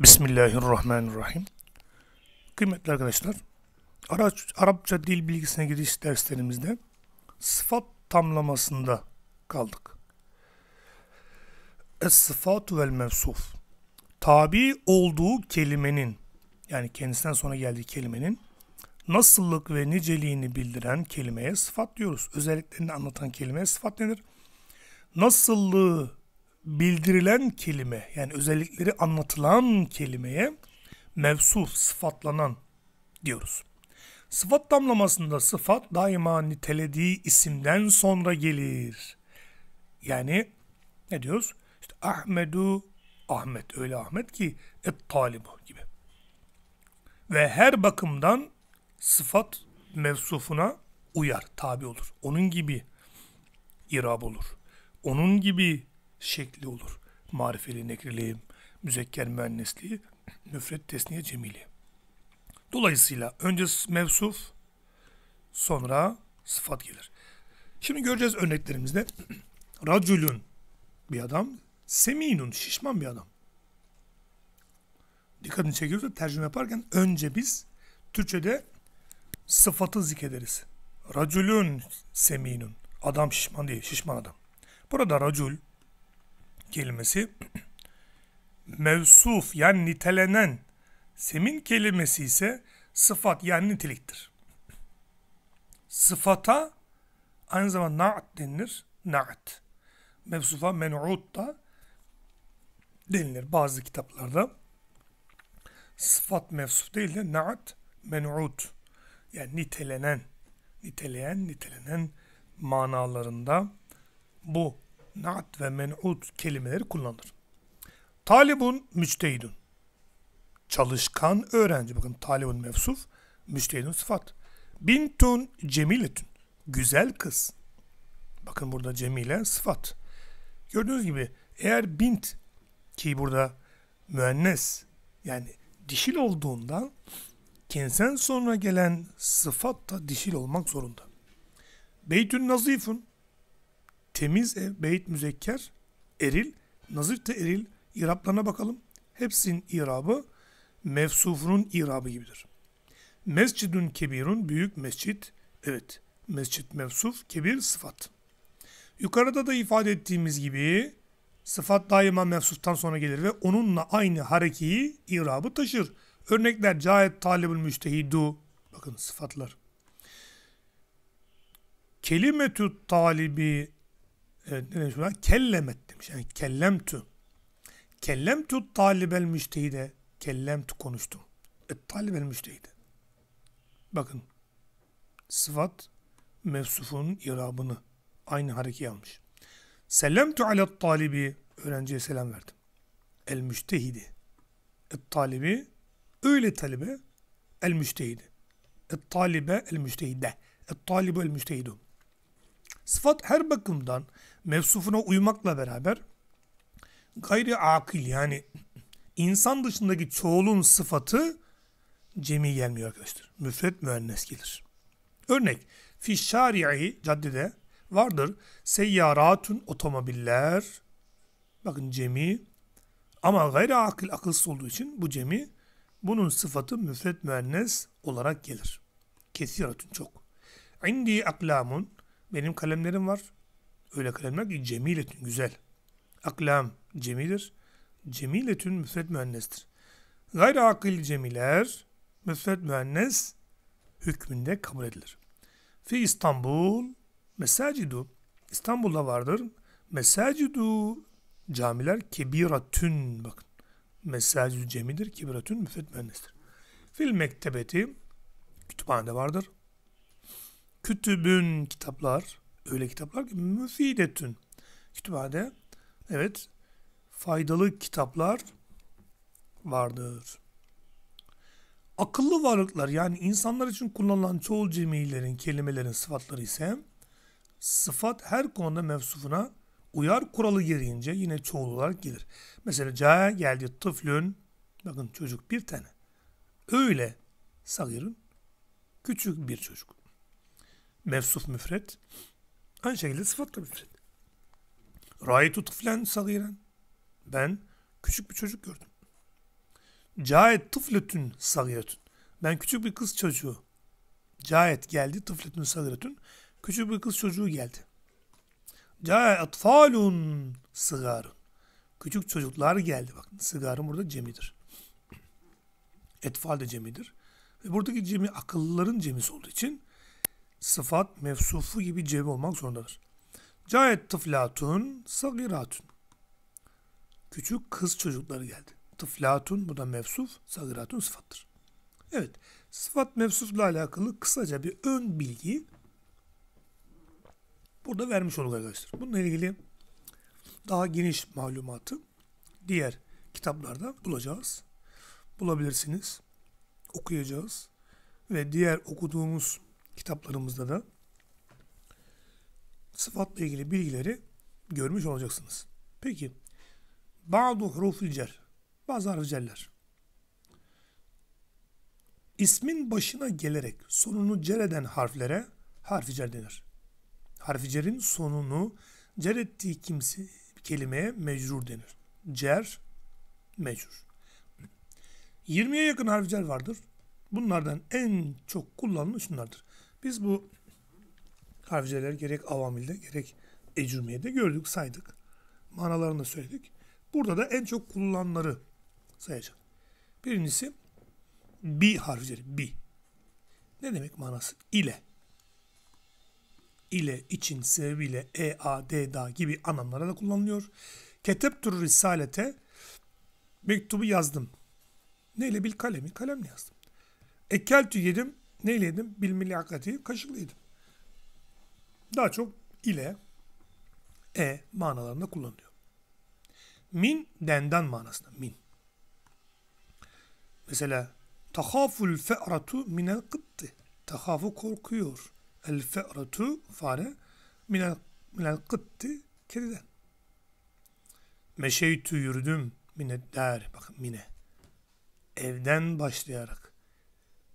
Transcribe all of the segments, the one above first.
Bismillahirrahmanirrahim. Kıymetli arkadaşlar, Arapça dil bilgisine giriş derslerimizde sıfat tamlamasında kaldık. Es-sıfatu vel mevsuf. Tabi olduğu kelimenin, yani kendisinden sonra geldiği kelimenin, nasıllık ve niceliğini bildiren kelimeye sıfat diyoruz. Özelliklerini anlatan kelimeye sıfat denir. Nasıllığı bildirilen kelime yani özellikleri anlatılan kelimeye mevsuf, sıfatlanan diyoruz. Sıfat damlamasında sıfat daima nitelediği isimden sonra gelir. Yani ne diyoruz? İşte Ahmedu Ahmet öyle Ahmet ki et talibu gibi. Ve her bakımdan sıfat mevsufuna uyar, tabi olur. Onun gibi irab olur. Onun gibi şekli olur. Marifeli, nekriliği, müzekker müennesliği, müfret tesniye cemili. Dolayısıyla önce mevsuf, sonra sıfat gelir. Şimdi göreceğiz örneklerimizde. Racülün bir adam, seminun şişman bir adam. Dikkatini çekiyorsa tercüme yaparken önce biz Türkçe'de sıfatı zikederiz. Racülün seminun. Adam şişman değil, şişman adam. Burada racül kelimesi mevsuf yani nitelenen semin kelimesi ise sıfat yani niteliktir. Sıfata aynı zamanda na'at denilir. Na'at. Mevsufa men'ud da denilir bazı kitaplarda. Sıfat mevsuf değil de na'at men'ud. Yani nitelenen, niteleyen, nitelenen manalarında bu naat ve men'ut kelimeleri kullanılır. Talibun müçtehidun. Çalışkan öğrenci. Bakın talibun mevsuf, müçtehidun sıfat. Bintun cemiletun. Güzel kız. Bakın burada cemile sıfat. Gördüğünüz gibi eğer bint ki burada müennes yani dişil olduğundan kendisinden sonra gelen sıfat da dişil olmak zorunda. Beytün nazifun temiz ev, beyt müzekker, eril, nazif de eril, iraplarına bakalım. Hepsinin irabı mevsufunun irabı gibidir. Mescidun kebirun, büyük mescit, evet, mescit mevsuf, kebir sıfat. Yukarıda da ifade ettiğimiz gibi sıfat daima mevsuftan sonra gelir ve onunla aynı harekeyi irabı taşır. Örnekler cahet talibul müştehidu. Bakın sıfatlar. Kelimetü talibi Evet, ne demiş buna? Kellemet demiş. Yani kellemtu. Kellemtu talibel müştehide. Kellemtu konuştum. E, talibel müştehide. Bakın. Sıfat mevsufun irabını aynı hareketi almış. Selamtu ala talibi. Öğrenciye selam verdim. El müştehidi. Et talibi. Öyle talibe. El müştehidi. Et talibe el müştehide. Et talibe el müştehidu. Sıfat her bakımdan mevsufuna uymakla beraber gayri akil yani insan dışındaki çoğulun sıfatı cemi gelmiyor arkadaşlar. Müfret müennes gelir. Örnek fi şari'i caddede vardır. Seyyaratun otomobiller. Bakın cemi ama gayri akıl akılsız olduğu için bu cemi bunun sıfatı müfret müennes olarak gelir. Kesiratun çok. İndi aklamun benim kalemlerim var. Öyle kalemler ki cemiletün güzel. Aklam cemidir. Cemiletün müfred müennestir. Gayri akil cemiler müfred müennes hükmünde kabul edilir. Fi İstanbul mesacidu İstanbul'da vardır. Mesacidu camiler kebiratün bakın. Mesacidu cemidir. Kebiratün müfred müennestir. Fil mektebeti kütüphanede vardır kütübün kitaplar. Öyle kitaplar ki müfidetün. Kütüphane evet faydalı kitaplar vardır. Akıllı varlıklar yani insanlar için kullanılan çoğul cemiyelerin kelimelerin sıfatları ise sıfat her konuda mevsufuna uyar kuralı gereğince yine çoğul olarak gelir. Mesela ca geldi tıflün bakın çocuk bir tane. Öyle sagirun küçük bir çocuk mevsuf müfret. Aynı şekilde sıfat da müfret. Raitu tıflen sagiren. Ben küçük bir çocuk gördüm. Caet tıfletün sagiretün. Ben küçük bir kız çocuğu. Caet geldi tıfletün sagiretün. Küçük bir kız çocuğu geldi. Caet atfalun sigarın. Küçük çocuklar geldi. Bakın sigarın burada cemidir. Etfal de cemidir. Ve buradaki cemi akıllıların cemisi olduğu için sıfat mevsufu gibi cem olmak zorundadır. Caet tıflatun sagiratun. Küçük kız çocukları geldi. Tıflatun bu da mevsuf, sagiratun sıfattır. Evet, sıfat mevsufla alakalı kısaca bir ön bilgi burada vermiş olduk arkadaşlar. Bununla ilgili daha geniş malumatı diğer kitaplarda bulacağız. Bulabilirsiniz. Okuyacağız. Ve diğer okuduğumuz kitaplarımızda da sıfatla ilgili bilgileri görmüş olacaksınız. Peki bazı hurufil cer bazı harf cerler ismin başına gelerek sonunu cer eden harflere harfi cer denir. Harfi cerin sonunu cer ettiği kimse, kelimeye mecrur denir. Cer, mecrur. 20'ye yakın harfi cer vardır. Bunlardan en çok kullanılan şunlardır. Biz bu harficeleri gerek avamilde gerek ecümiyede gördük, saydık. Manalarını söyledik. Burada da en çok kullanılanları sayacağım. Birincisi bi harficeleri. Bi. Ne demek manası? İle. İle, için, sebebiyle, e, a, d, da gibi anlamlara da kullanılıyor. Keteptür risalete mektubu yazdım. Neyle? Bil kalemi. Kalemle yazdım. Ekeltü yedim. Neyle yedim? Bilmili hakikati kaşıkla yedim. Daha çok ile e manalarında kullanılıyor. Min denden manasında min. Mesela tahaful fe'ratu minel kıttı. Tahafu korkuyor. El fe'ratu fare min minel kıttı kediden. Meşeytü yürüdüm mine der. Bakın mine. Evden başlayarak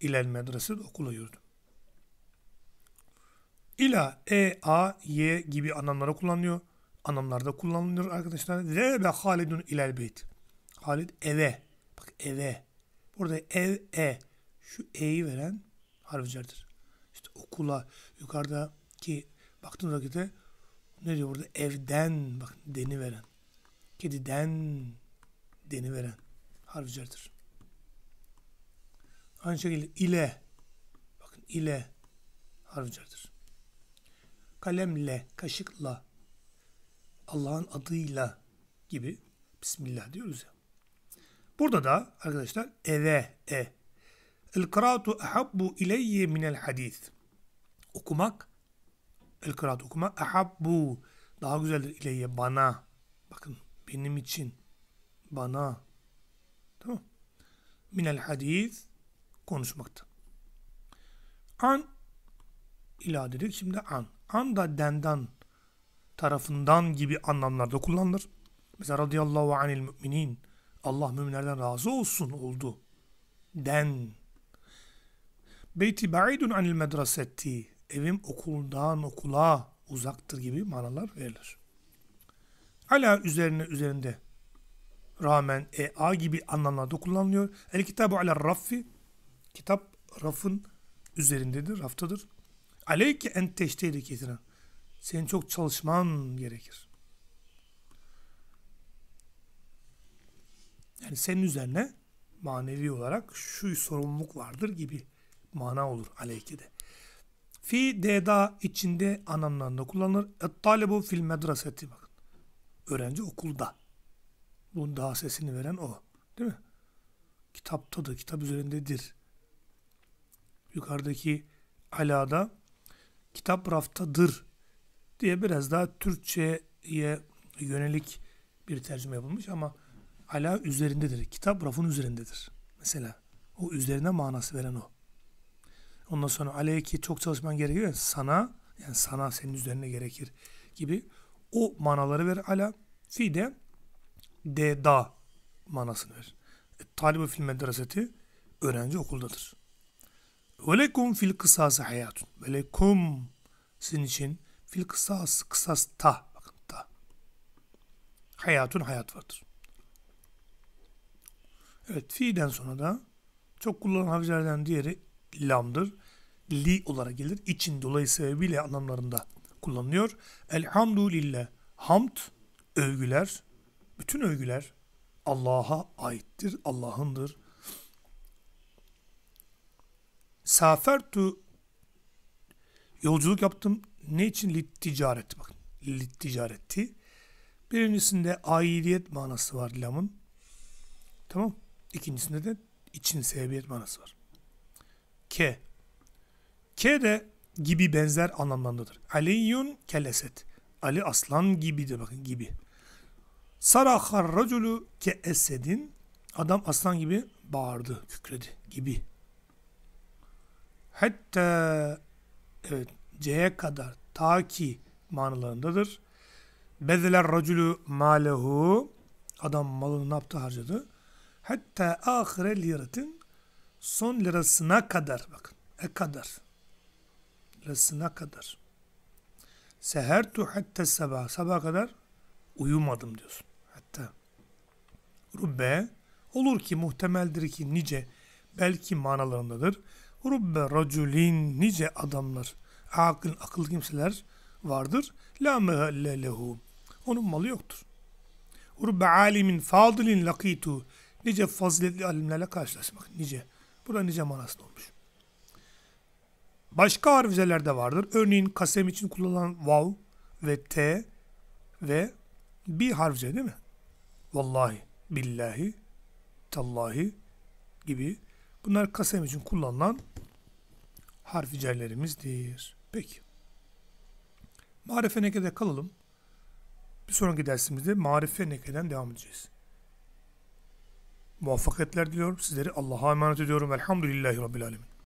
ilel medrese okula yurdum. İla, e, a, y gibi anlamlara kullanılıyor. Anlamlarda kullanılıyor arkadaşlar. Ve ve halidun ilel beyt. Halid eve. Bak eve. Burada ev, e. Şu e'yi veren harf harflerdir. İşte okula, yukarıdaki baktığınız vakitte ne diyor burada? Evden, bak deni veren. Kediden deni veren harf harflerdir. Aynı şekilde ile bakın ile harfi Kalemle, kaşıkla, Allah'ın adıyla gibi Bismillah diyoruz ya. Burada da arkadaşlar eve e. El kıraatu ahabbu ileyye minel hadis. Okumak el kıraat okumak ahabbu daha güzeldir ileyye bana. Bakın benim için bana. Tamam. Min Minel hadis Konuşmakta. An ila dedik şimdi an. An da denden tarafından gibi anlamlarda kullanılır. Mesela radıyallahu anil müminin Allah müminlerden razı olsun oldu. Den. Beyti ba'idun anil medreseti. Evim okuldan okula uzaktır gibi manalar verilir. Ala üzerine üzerinde rağmen e a gibi anlamlarda kullanılıyor. El kitabu ala raffi Kitap rafın üzerindedir, raftadır. Aleyke en teştehli kesine. Senin çok çalışman gerekir. Yani senin üzerine manevi olarak şu sorumluluk vardır gibi mana olur aleykede. Fi deda içinde anlamlarında kullanılır. Et talebu fil medreseti bakın. Öğrenci okulda. Bunun daha sesini veren o. Değil mi? Kitaptadır, kitap üzerindedir yukarıdaki alada kitap raftadır diye biraz daha Türkçe'ye yönelik bir tercüme yapılmış ama ala üzerindedir. Kitap rafın üzerindedir. Mesela o üzerine manası veren o. Ondan sonra aleye ki çok çalışman gerekiyor. Yani sana yani sana senin üzerine gerekir gibi o manaları ver ala. Fi de de da manasını ver. E, Talibe fil medreseti öğrenci okuldadır. Ve lekum fil kısası hayatun. Ve lekum sizin için fil kısas kısas ta. Bakın ta. Hayatun hayat vardır. Evet fiilden sonra da çok kullanılan harflerden diğeri lamdır. Li olarak gelir. İçin dolayı sebebiyle anlamlarında kullanılıyor. Elhamdülillah. Hamd, övgüler, bütün övgüler Allah'a aittir, Allah'ındır. Safertu yolculuk yaptım. Ne için? Lit ticareti. bak lit ticareti. Birincisinde aidiyet manası var lamın. Tamam. İkincisinde de için sebebiyet manası var. K. K de gibi benzer anlamlandadır. Aliyun keleset. Ali aslan gibidir bakın gibi. Sarahar raculu ke esedin. Adam aslan gibi bağırdı, kükredi gibi. Hatta evet C'ye kadar ta ki manalarındadır. Bedeler raculu malehu adam malını ne yaptı harcadı. Hatta ahire liratin son lirasına kadar bakın. E kadar. Lirasına kadar. Sehertu hatta sabah. Sabah kadar uyumadım diyorsun. Hatta rubbe olur ki muhtemeldir ki nice belki manalarındadır. Rubbe raculin nice adamlar, akıl akıllı kimseler vardır. La mehalle lehu. Onun malı yoktur. Rubbe alimin fadilin lakitu. Nice faziletli alimlerle karşılaşmak. Nice. Burada nice manasında olmuş. Başka harfizeler de vardır. Örneğin kasem için kullanılan vav ve t ve bir harfze değil mi? Vallahi, billahi, tallahi gibi. Bunlar kasem için kullanılan Harf harficerlerimizdir. Peki. Marife nekede kalalım. Bir sonraki dersimizde marife nekeden devam edeceğiz. Muvaffakiyetler diliyorum. Sizleri Allah'a emanet ediyorum. Elhamdülillahi Rabbil Alemin.